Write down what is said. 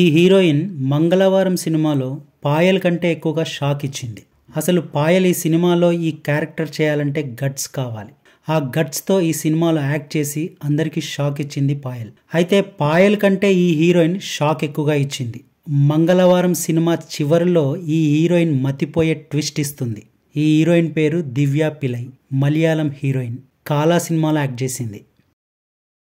ఈ హీరోయిన్ మంగళవారం సినిమాలో పాయల్ కంటే ఎక్కువగా షాక్ ఇచ్చింది అసలు పాయల్ ఈ సినిమాలో ఈ క్యారెక్టర్ చేయాలంటే గట్స్ కావాలి ఆ గట్స్తో ఈ సినిమాలో యాక్ట్ చేసి అందరికీ షాక్ ఇచ్చింది పాయల్ అయితే పాయల్ కంటే ఈ హీరోయిన్ షాక్ ఎక్కువగా ఇచ్చింది మంగళవారం సినిమా చివరిలో ఈ హీరోయిన్ మతిపోయే ట్విస్ట్ ఇస్తుంది ఈ హీరోయిన్ పేరు దివ్యా పిలై మలయాళం హీరోయిన్ కాలా సినిమాలో యాక్ట్ చేసింది